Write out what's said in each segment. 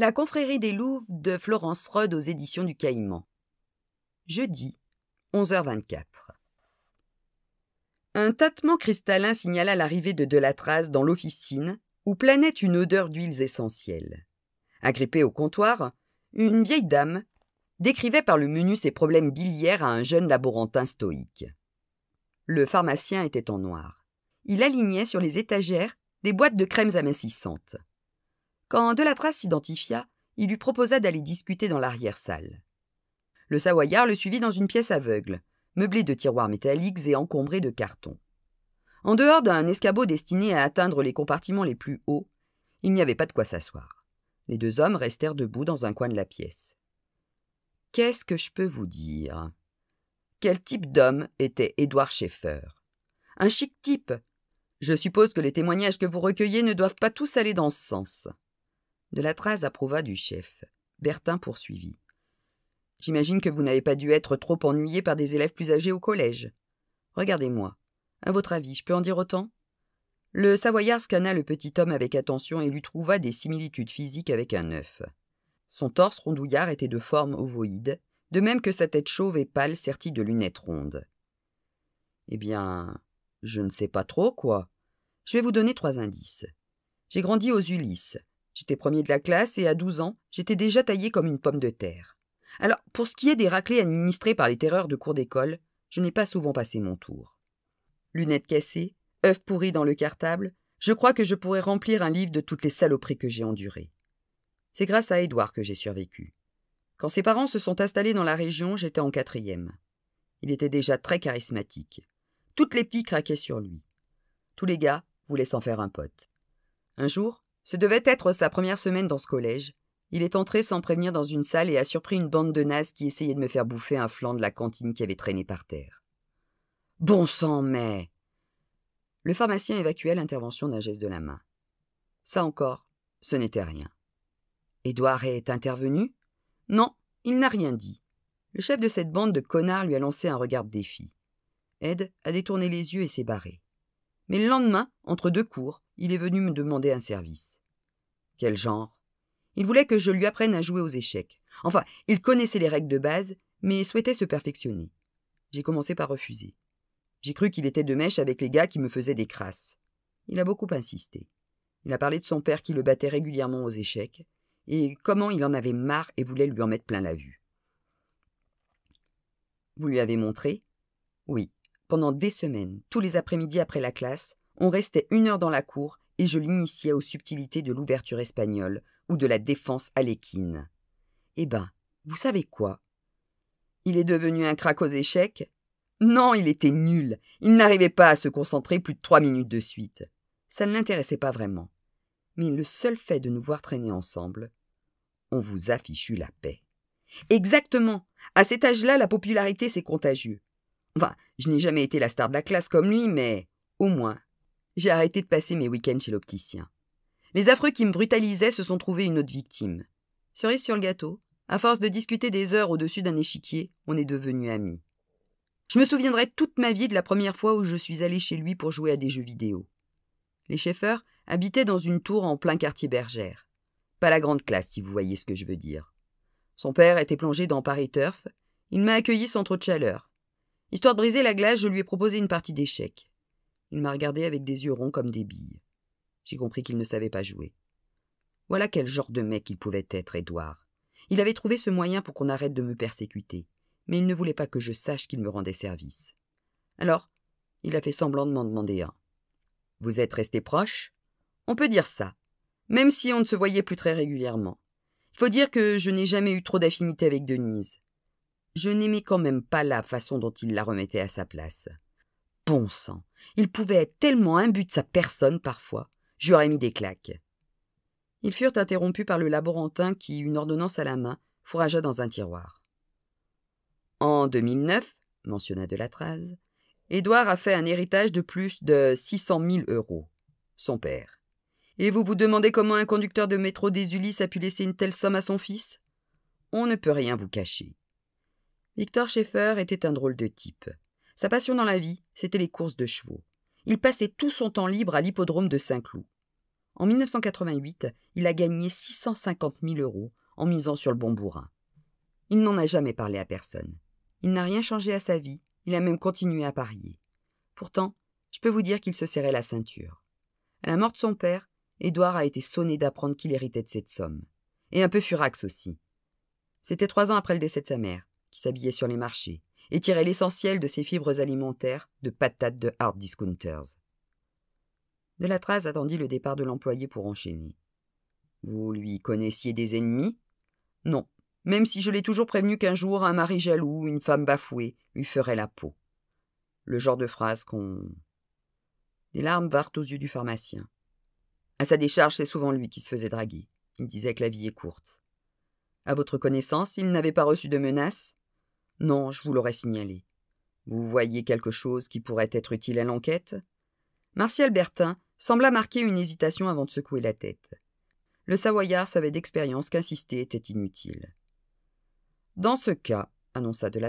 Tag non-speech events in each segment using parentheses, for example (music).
La confrérie des Louves de Florence Rode aux éditions du Caïman. Jeudi, 11h24. Un tâtement cristallin signala l'arrivée de Delatrace dans l'officine, où planait une odeur d'huiles essentielles. Agrippée au comptoir, une vieille dame décrivait par le menu ses problèmes biliaires à un jeune laborantin stoïque. Le pharmacien était en noir. Il alignait sur les étagères des boîtes de crèmes amincissantes. Quand Delatrace s'identifia, il lui proposa d'aller discuter dans l'arrière-salle. Le Savoyard le suivit dans une pièce aveugle, meublée de tiroirs métalliques et encombrée de cartons. En dehors d'un escabeau destiné à atteindre les compartiments les plus hauts, il n'y avait pas de quoi s'asseoir. Les deux hommes restèrent debout dans un coin de la pièce. Qu'est-ce que je peux vous dire Quel type d'homme était Édouard Schaeffer Un chic type Je suppose que les témoignages que vous recueillez ne doivent pas tous aller dans ce sens. De la trace approuva du chef. Bertin poursuivit. J'imagine que vous n'avez pas dû être trop ennuyé par des élèves plus âgés au collège. Regardez-moi. À votre avis, je peux en dire autant Le Savoyard scanna le petit homme avec attention et lui trouva des similitudes physiques avec un œuf. Son torse rondouillard était de forme ovoïde, de même que sa tête chauve et pâle sertie de lunettes rondes. Eh bien, je ne sais pas trop, quoi. Je vais vous donner trois indices. J'ai grandi aux Ulysses, J'étais premier de la classe et à 12 ans, j'étais déjà taillé comme une pomme de terre. Alors, pour ce qui est des raclés administrés par les terreurs de cours d'école, je n'ai pas souvent passé mon tour. Lunettes cassées, œufs pourris dans le cartable, je crois que je pourrais remplir un livre de toutes les saloperies que j'ai endurées. C'est grâce à Édouard que j'ai survécu. Quand ses parents se sont installés dans la région, j'étais en quatrième. Il était déjà très charismatique. Toutes les filles craquaient sur lui. Tous les gars voulaient s'en faire un pote. Un jour, ce devait être sa première semaine dans ce collège. Il est entré sans prévenir dans une salle et a surpris une bande de nazes qui essayait de me faire bouffer un flanc de la cantine qui avait traîné par terre. Bon sang, mais Le pharmacien évacua l'intervention d'un geste de la main. Ça encore, ce n'était rien. Édouard est intervenu Non, il n'a rien dit. Le chef de cette bande de connards lui a lancé un regard de défi. Ed a détourné les yeux et s'est barré mais le lendemain, entre deux cours, il est venu me demander un service. Quel genre Il voulait que je lui apprenne à jouer aux échecs. Enfin, il connaissait les règles de base, mais souhaitait se perfectionner. J'ai commencé par refuser. J'ai cru qu'il était de mèche avec les gars qui me faisaient des crasses. Il a beaucoup insisté. Il a parlé de son père qui le battait régulièrement aux échecs, et comment il en avait marre et voulait lui en mettre plein la vue. Vous lui avez montré Oui. Pendant des semaines, tous les après-midi après la classe, on restait une heure dans la cour et je l'initiais aux subtilités de l'ouverture espagnole ou de la défense l'équine. Eh ben, vous savez quoi Il est devenu un crack aux échecs Non, il était nul. Il n'arrivait pas à se concentrer plus de trois minutes de suite. Ça ne l'intéressait pas vraiment. Mais le seul fait de nous voir traîner ensemble, on vous affichait la paix. Exactement. À cet âge-là, la popularité, c'est contagieux. Enfin, je n'ai jamais été la star de la classe comme lui, mais au moins, j'ai arrêté de passer mes week-ends chez l'opticien. Les affreux qui me brutalisaient se sont trouvés une autre victime. Cerise sur le gâteau, à force de discuter des heures au-dessus d'un échiquier, on est devenus amis. Je me souviendrai toute ma vie de la première fois où je suis allée chez lui pour jouer à des jeux vidéo. Les cheffers habitaient dans une tour en plein quartier bergère. Pas la grande classe, si vous voyez ce que je veux dire. Son père était plongé dans Paris Turf. Il m'a accueilli sans trop de chaleur. Histoire de briser la glace, je lui ai proposé une partie d'échecs. Il m'a regardé avec des yeux ronds comme des billes. J'ai compris qu'il ne savait pas jouer. Voilà quel genre de mec il pouvait être, Édouard. Il avait trouvé ce moyen pour qu'on arrête de me persécuter, mais il ne voulait pas que je sache qu'il me rendait service. Alors, il a fait semblant de m'en demander un. Vous êtes resté proche ?»« On peut dire ça, même si on ne se voyait plus très régulièrement. Il faut dire que je n'ai jamais eu trop d'affinité avec Denise. Je n'aimais quand même pas la façon dont il la remettait à sa place. Bon sang, il pouvait être tellement imbu de sa personne parfois. J'aurais mis des claques. Ils furent interrompus par le laborantin qui, une ordonnance à la main, fourragea dans un tiroir. En 2009, mentionna Delatraz, Édouard a fait un héritage de plus de 600 mille euros. Son père. Et vous vous demandez comment un conducteur de métro des Ulysses a pu laisser une telle somme à son fils On ne peut rien vous cacher. Victor Schaeffer était un drôle de type. Sa passion dans la vie, c'était les courses de chevaux. Il passait tout son temps libre à l'hippodrome de Saint-Cloud. En 1988, il a gagné 650 000 euros en misant sur le bon bourrin. Il n'en a jamais parlé à personne. Il n'a rien changé à sa vie, il a même continué à parier. Pourtant, je peux vous dire qu'il se serrait la ceinture. À la mort de son père, Édouard a été sonné d'apprendre qu'il héritait de cette somme. Et un peu furax aussi. C'était trois ans après le décès de sa mère qui s'habillait sur les marchés et tirait l'essentiel de ses fibres alimentaires de patates de hard discounters. trace attendit le départ de l'employé pour enchaîner. Vous lui connaissiez des ennemis Non, même si je l'ai toujours prévenu qu'un jour un mari jaloux, une femme bafouée, lui ferait la peau. Le genre de phrase qu'on. Des larmes vinrent aux yeux du pharmacien. À sa décharge, c'est souvent lui qui se faisait draguer. Il disait que la vie est courte. À votre connaissance, il n'avait pas reçu de menaces non, je vous l'aurais signalé. Vous voyez quelque chose qui pourrait être utile à l'enquête Martial Bertin sembla marquer une hésitation avant de secouer la tête. Le Savoyard savait d'expérience qu'insister était inutile. Dans ce cas, annonça de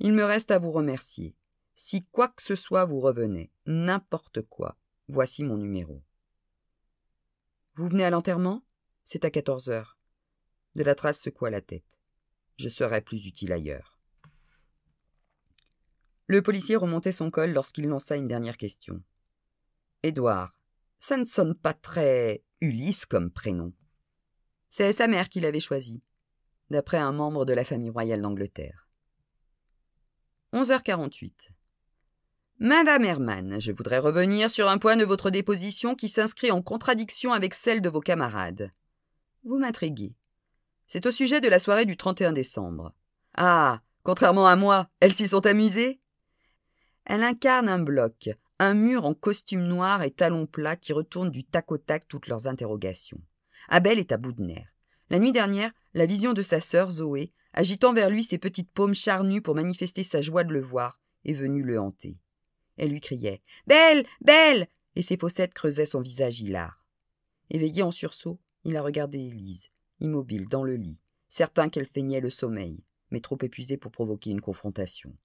il me reste à vous remercier. Si quoi que ce soit vous revenait, n'importe quoi, voici mon numéro. Vous venez à l'enterrement C'est à quatorze heures. De secoua la tête je serais plus utile ailleurs. Le policier remontait son col lorsqu'il lança une dernière question. Édouard, ça ne sonne pas très Ulysse comme prénom. C'est sa mère qui l'avait choisi, d'après un membre de la famille royale d'Angleterre. 11h48. Madame Herman, je voudrais revenir sur un point de votre déposition qui s'inscrit en contradiction avec celle de vos camarades. Vous m'intriguez. C'est au sujet de la soirée du 31 décembre. Ah Contrairement à moi, elles s'y sont amusées Elle incarne un bloc, un mur en costume noir et talons plats qui retourne du tac au tac toutes leurs interrogations. Abel est à bout de nerfs. La nuit dernière, la vision de sa sœur Zoé, agitant vers lui ses petites paumes charnues pour manifester sa joie de le voir, est venue le hanter. Elle lui criait Belle Belle et ses fossettes creusaient son visage hilar. Éveillé en sursaut, il a regardé Élise immobile dans le lit, certain qu'elle feignait le sommeil, mais trop épuisé pour provoquer une confrontation.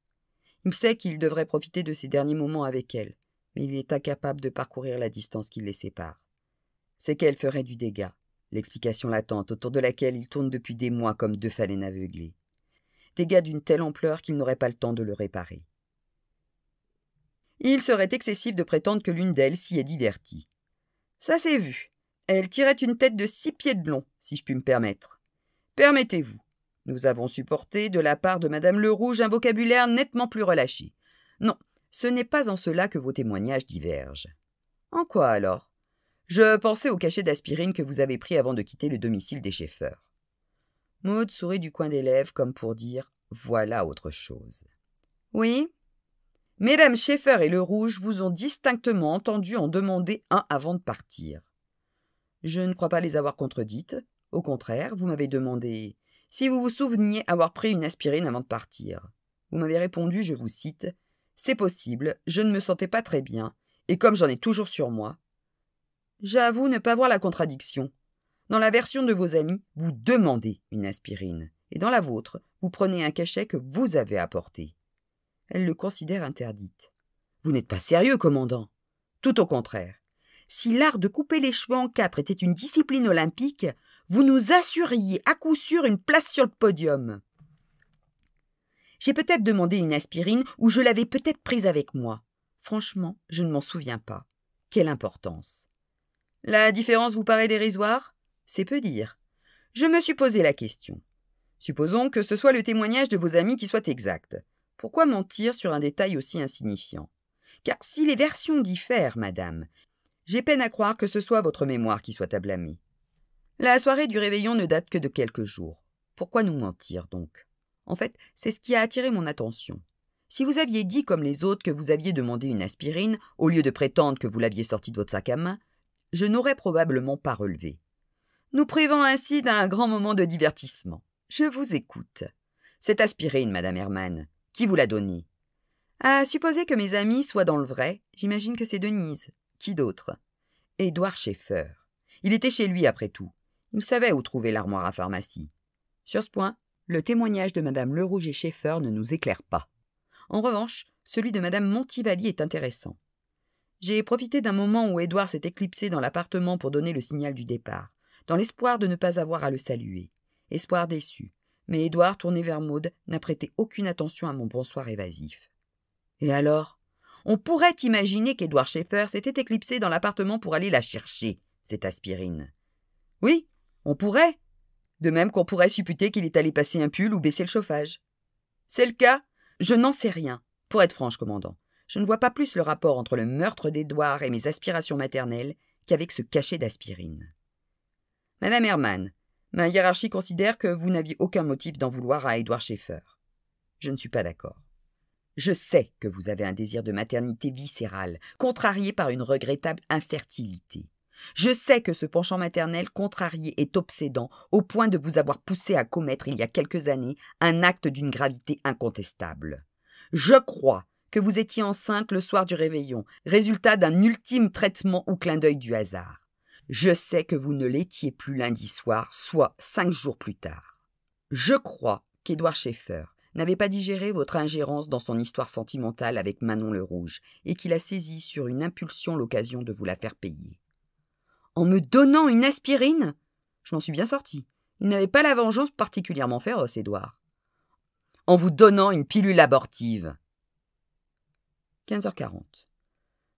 Il sait qu'il devrait profiter de ces derniers moments avec elle, mais il est incapable de parcourir la distance qui les sépare. C'est qu'elle ferait du dégât, l'explication latente autour de laquelle il tourne depuis des mois comme deux phalènes aveuglées. Dégâts d'une telle ampleur qu'il n'aurait pas le temps de le réparer. Il serait excessif de prétendre que l'une d'elles s'y est divertie. Ça s'est vu. Elle tirait une tête de six pieds de long, si je puis me permettre. Permettez-vous. Nous avons supporté, de la part de Madame Le Rouge un vocabulaire nettement plus relâché. Non, ce n'est pas en cela que vos témoignages divergent. En quoi alors Je pensais au cachet d'aspirine que vous avez pris avant de quitter le domicile des Schaeffer. » Maud sourit du coin des lèvres comme pour dire Voilà autre chose. Oui Mesdames Schaeffer et Le Rouge vous ont distinctement entendu en demander un avant de partir. Je ne crois pas les avoir contredites. Au contraire, vous m'avez demandé si vous vous souveniez avoir pris une aspirine avant de partir. Vous m'avez répondu, je vous cite, C'est possible, je ne me sentais pas très bien, et comme j'en ai toujours sur moi. J'avoue ne pas voir la contradiction. Dans la version de vos amis, vous demandez une aspirine, et dans la vôtre, vous prenez un cachet que vous avez apporté. Elle le considère interdite. Vous n'êtes pas sérieux, commandant. Tout au contraire si l'art de couper les cheveux en quatre était une discipline olympique, vous nous assuriez à coup sûr une place sur le podium. J'ai peut-être demandé une aspirine ou je l'avais peut-être prise avec moi. Franchement, je ne m'en souviens pas. Quelle importance. La différence vous paraît dérisoire C'est peu dire. Je me suis posé la question. Supposons que ce soit le témoignage de vos amis qui soit exact. Pourquoi mentir sur un détail aussi insignifiant Car si les versions diffèrent, madame, j'ai peine à croire que ce soit votre mémoire qui soit à blâmer. La soirée du réveillon ne date que de quelques jours. Pourquoi nous mentir donc En fait, c'est ce qui a attiré mon attention. Si vous aviez dit comme les autres que vous aviez demandé une aspirine, au lieu de prétendre que vous l'aviez sortie de votre sac à main, je n'aurais probablement pas relevé. Nous privons ainsi d'un grand moment de divertissement. Je vous écoute. Cette aspirine, Madame Herman, qui vous l'a donnée À supposer que mes amis soient dans le vrai, j'imagine que c'est Denise. Qui d'autre Édouard Schaeffer. Il était chez lui après tout. Il savait où trouver l'armoire à pharmacie. Sur ce point, le témoignage de Madame Lerouge et Schaeffer ne nous éclaire pas. En revanche, celui de Madame Montivali est intéressant. J'ai profité d'un moment où Édouard s'est éclipsé dans l'appartement pour donner le signal du départ, dans l'espoir de ne pas avoir à le saluer. Espoir déçu, mais Édouard, tourné vers Maude, n'a prêté aucune attention à mon bonsoir évasif. Et alors on pourrait imaginer qu'Edouard Schaeffer s'était éclipsé dans l'appartement pour aller la chercher, cette aspirine. Oui, on pourrait. De même qu'on pourrait supputer qu'il est allé passer un pull ou baisser le chauffage. C'est le cas Je n'en sais rien. Pour être franche, commandant, je ne vois pas plus le rapport entre le meurtre d'Edouard et mes aspirations maternelles qu'avec ce cachet d'aspirine. Madame Hermann, ma hiérarchie considère que vous n'aviez aucun motif d'en vouloir à Edouard Schaeffer. Je ne suis pas d'accord. Je sais que vous avez un désir de maternité viscérale, contrarié par une regrettable infertilité. Je sais que ce penchant maternel contrarié est obsédant au point de vous avoir poussé à commettre il y a quelques années un acte d'une gravité incontestable. Je crois que vous étiez enceinte le soir du réveillon, résultat d'un ultime traitement ou clin d'œil du hasard. Je sais que vous ne l'étiez plus lundi soir, soit cinq jours plus tard. Je crois qu'Edouard Schaeffer n'avait pas digéré votre ingérence dans son histoire sentimentale avec Manon le Rouge, et qu'il a saisi sur une impulsion l'occasion de vous la faire payer. En me donnant une aspirine Je m'en suis bien sorti. Il n'avait pas la vengeance particulièrement féroce, Édouard. En vous donnant une pilule abortive. 15h40.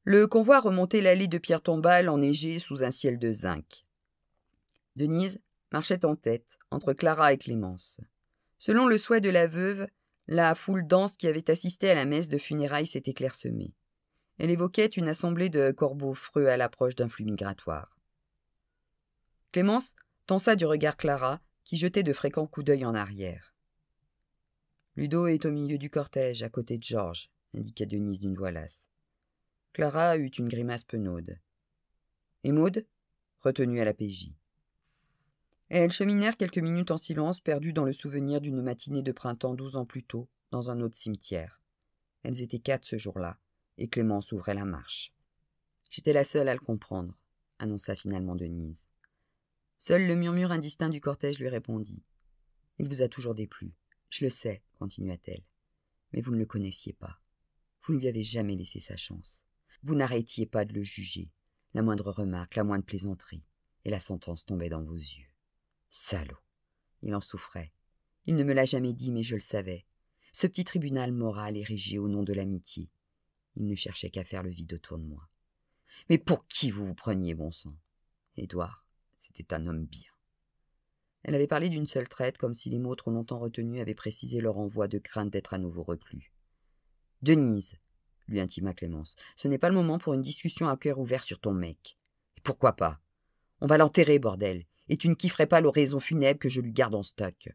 Le convoi remontait l'allée de pierre tombale enneigée sous un ciel de zinc. Denise marchait en tête, entre Clara et Clémence. Selon le souhait de la veuve, la foule dense qui avait assisté à la messe de funérailles s'était clairsemée. Elle évoquait une assemblée de corbeaux freux à l'approche d'un flux migratoire. Clémence tensa du regard Clara, qui jetait de fréquents coups d'œil en arrière. Ludo est au milieu du cortège, à côté de Georges, indiqua Denise d'une voix lasse. Clara eut une grimace penaude. Et Maude Retenue à la PJ et elles cheminèrent quelques minutes en silence, perdues dans le souvenir d'une matinée de printemps douze ans plus tôt, dans un autre cimetière. Elles étaient quatre ce jour-là, et Clémence ouvrait la marche. J'étais la seule à le comprendre, annonça finalement Denise. Seul le murmure indistinct du cortège lui répondit. Il vous a toujours déplu. Je le sais, continua-t-elle. Mais vous ne le connaissiez pas. Vous ne lui avez jamais laissé sa chance. Vous n'arrêtiez pas de le juger. La moindre remarque, la moindre plaisanterie, et la sentence tombait dans vos yeux. Salaud. Il en souffrait. Il ne me l'a jamais dit, mais je le savais. Ce petit tribunal moral érigé au nom de l'amitié. Il ne cherchait qu'à faire le vide autour de moi. Mais pour qui vous vous preniez, bon sang Édouard, c'était un homme bien. Elle avait parlé d'une seule traite, comme si les mots trop longtemps retenus avaient précisé leur envoi de crainte d'être à nouveau reclus. Denise, lui intima Clémence, ce n'est pas le moment pour une discussion à cœur ouvert sur ton mec. Et Pourquoi pas On va l'enterrer, bordel et tu ne kifferais pas l'oraison funèbre que je lui garde en stock.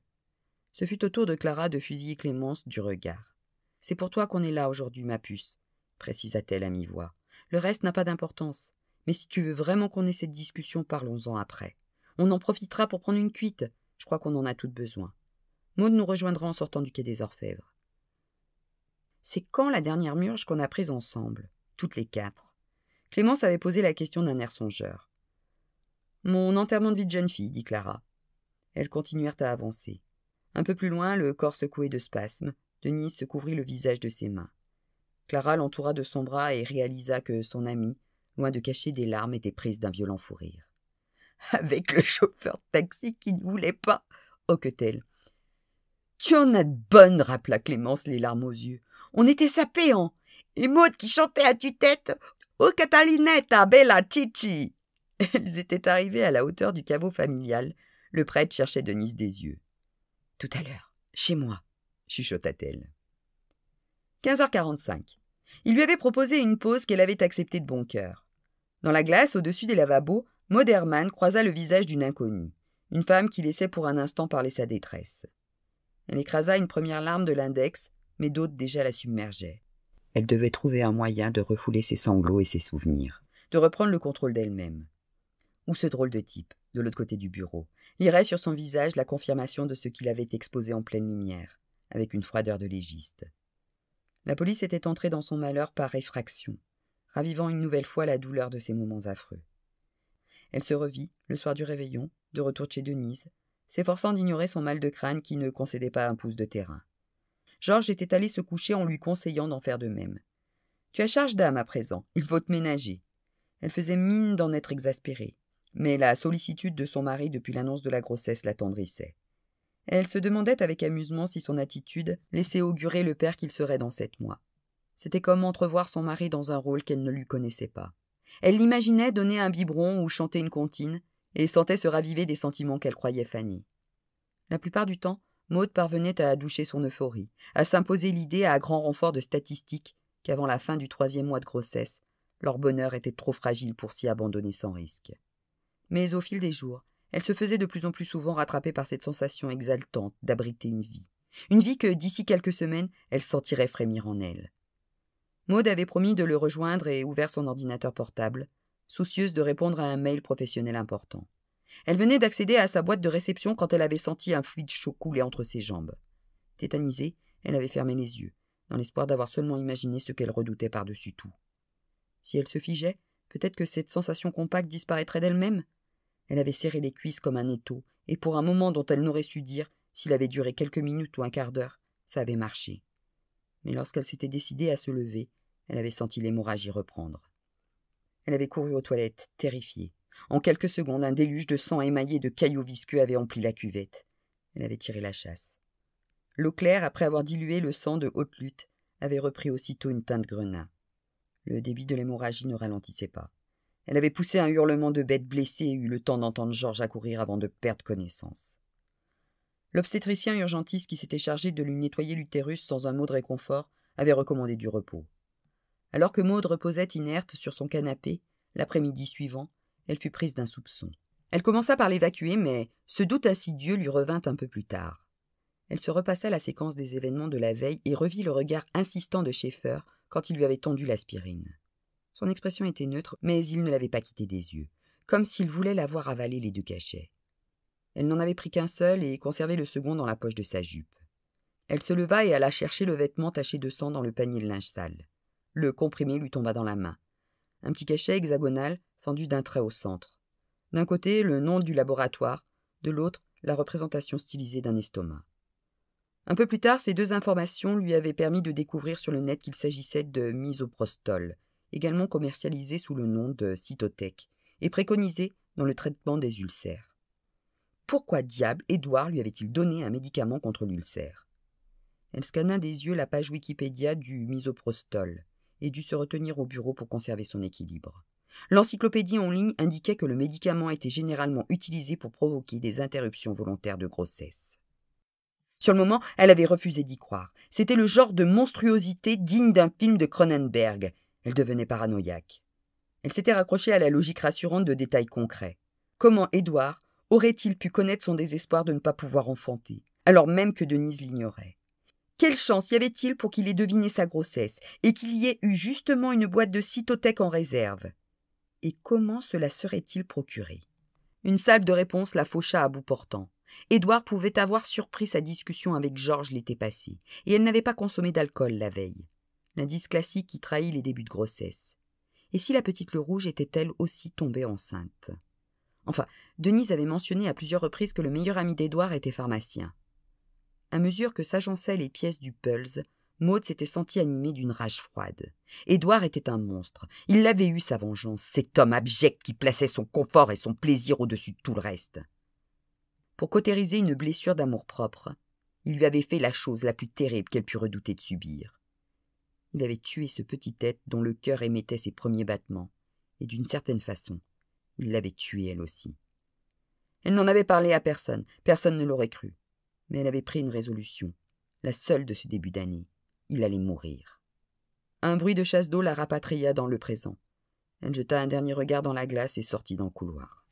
Ce fut au tour de Clara de fusiller Clémence du regard. C'est pour toi qu'on est là aujourd'hui, ma puce, précisa-t-elle à mi-voix. Le reste n'a pas d'importance. Mais si tu veux vraiment qu'on ait cette discussion, parlons-en après. On en profitera pour prendre une cuite. Je crois qu'on en a toutes besoin. Maud nous rejoindra en sortant du quai des Orfèvres. C'est quand la dernière murge qu'on a prise ensemble, toutes les quatre Clémence avait posé la question d'un air songeur. Mon enterrement de vie de jeune fille, dit Clara. Elles continuèrent à avancer. Un peu plus loin, le corps secoué de spasmes, Denise se couvrit le visage de ses mains. Clara l'entoura de son bras et réalisa que son amie, loin de cacher des larmes, était prise d'un violent fou rire. Avec le chauffeur de taxi qui ne voulait pas, que elle Tu en as de bonnes, rappela Clémence les larmes aux yeux. On était sapéants hein !»« Les Et Maud qui chantait à tue-tête. Oh Catalinetta, bella Chichi (laughs) Elles étaient arrivées à la hauteur du caveau familial. Le prêtre cherchait Denise des yeux. Tout à l'heure, chez moi, chuchota-t-elle. 15h45. Il lui avait proposé une pause qu'elle avait acceptée de bon cœur. Dans la glace, au-dessus des lavabos, Moderman croisa le visage d'une inconnue, une femme qui laissait pour un instant parler sa détresse. Elle écrasa une première larme de l'index, mais d'autres déjà la submergeaient. Elle devait trouver un moyen de refouler ses sanglots et ses souvenirs, de reprendre le contrôle d'elle-même ou ce drôle de type, de l'autre côté du bureau, lirait sur son visage la confirmation de ce qu'il avait exposé en pleine lumière, avec une froideur de légiste. La police était entrée dans son malheur par effraction, ravivant une nouvelle fois la douleur de ces moments affreux. Elle se revit, le soir du réveillon, de retour de chez Denise, s'efforçant d'ignorer son mal de crâne qui ne concédait pas un pouce de terrain. Georges était allé se coucher en lui conseillant d'en faire de même. Tu as charge d'âme à présent, il faut te ménager. Elle faisait mine d'en être exaspérée mais la sollicitude de son mari depuis l'annonce de la grossesse l'attendrissait. Elle se demandait avec amusement si son attitude laissait augurer le père qu'il serait dans sept mois. C'était comme entrevoir son mari dans un rôle qu'elle ne lui connaissait pas. Elle l'imaginait donner un biberon ou chanter une comptine, et sentait se raviver des sentiments qu'elle croyait Fanny. La plupart du temps, Maud parvenait à adoucher son euphorie, à s'imposer l'idée à grand renfort de statistiques qu'avant la fin du troisième mois de grossesse, leur bonheur était trop fragile pour s'y abandonner sans risque. Mais au fil des jours, elle se faisait de plus en plus souvent rattraper par cette sensation exaltante d'abriter une vie. Une vie que, d'ici quelques semaines, elle sentirait frémir en elle. Maud avait promis de le rejoindre et ouvert son ordinateur portable, soucieuse de répondre à un mail professionnel important. Elle venait d'accéder à sa boîte de réception quand elle avait senti un fluide chaud couler entre ses jambes. Tétanisée, elle avait fermé les yeux, dans l'espoir d'avoir seulement imaginé ce qu'elle redoutait par-dessus tout. Si elle se figeait, peut-être que cette sensation compacte disparaîtrait d'elle-même elle avait serré les cuisses comme un étau, et pour un moment dont elle n'aurait su dire, s'il avait duré quelques minutes ou un quart d'heure, ça avait marché. Mais lorsqu'elle s'était décidée à se lever, elle avait senti l'hémorragie reprendre. Elle avait couru aux toilettes, terrifiée. En quelques secondes, un déluge de sang émaillé de cailloux visqueux avait empli la cuvette. Elle avait tiré la chasse. L'eau claire, après avoir dilué le sang de haute lutte, avait repris aussitôt une teinte grenat. Le débit de l'hémorragie ne ralentissait pas. Elle avait poussé un hurlement de bête blessée et eut le temps d'entendre Georges accourir avant de perdre connaissance. L'obstétricien urgentiste qui s'était chargé de lui nettoyer l'utérus sans un mot de réconfort avait recommandé du repos. Alors que Maude reposait inerte sur son canapé, l'après-midi suivant, elle fut prise d'un soupçon. Elle commença par l'évacuer, mais ce doute insidieux lui revint un peu plus tard. Elle se repassa la séquence des événements de la veille et revit le regard insistant de Schaeffer quand il lui avait tendu l'aspirine. Son expression était neutre, mais il ne l'avait pas quittée des yeux, comme s'il voulait l'avoir avalé les deux cachets. Elle n'en avait pris qu'un seul et conservait le second dans la poche de sa jupe. Elle se leva et alla chercher le vêtement taché de sang dans le panier de linge sale. Le comprimé lui tomba dans la main. Un petit cachet hexagonal fendu d'un trait au centre. D'un côté, le nom du laboratoire, de l'autre, la représentation stylisée d'un estomac. Un peu plus tard, ces deux informations lui avaient permis de découvrir sur le net qu'il s'agissait de misoprostol, également commercialisé sous le nom de cytothèque, et préconisé dans le traitement des ulcères. Pourquoi diable Édouard lui avait-il donné un médicament contre l'ulcère Elle scanna des yeux la page Wikipédia du misoprostol et dut se retenir au bureau pour conserver son équilibre. L'encyclopédie en ligne indiquait que le médicament était généralement utilisé pour provoquer des interruptions volontaires de grossesse. Sur le moment, elle avait refusé d'y croire. C'était le genre de monstruosité digne d'un film de Cronenberg. Elle devenait paranoïaque. Elle s'était raccrochée à la logique rassurante de détails concrets. Comment Édouard aurait-il pu connaître son désespoir de ne pas pouvoir enfanter, alors même que Denise l'ignorait Quelle chance y avait-il pour qu'il ait deviné sa grossesse et qu'il y ait eu justement une boîte de cytothèque en réserve Et comment cela serait-il procuré Une salve de réponse la faucha à bout portant. Édouard pouvait avoir surpris sa discussion avec Georges l'été passé, et elle n'avait pas consommé d'alcool la veille l'indice classique qui trahit les débuts de grossesse. Et si la petite le Rouge était-elle aussi tombée enceinte Enfin, Denise avait mentionné à plusieurs reprises que le meilleur ami d'Édouard était pharmacien. À mesure que s'agençaient les pièces du Pulse, Maud s'était sentie animée d'une rage froide. Édouard était un monstre. Il l'avait eu, sa vengeance, cet homme abject qui plaçait son confort et son plaisir au-dessus de tout le reste. Pour cautériser une blessure d'amour-propre, il lui avait fait la chose la plus terrible qu'elle pût redouter de subir. Il avait tué ce petit être dont le cœur émettait ses premiers battements, et d'une certaine façon, il l'avait tuée elle aussi. Elle n'en avait parlé à personne, personne ne l'aurait cru. Mais elle avait pris une résolution, la seule de ce début d'année. Il allait mourir. Un bruit de chasse d'eau la rapatria dans le présent. Elle jeta un dernier regard dans la glace et sortit dans le couloir.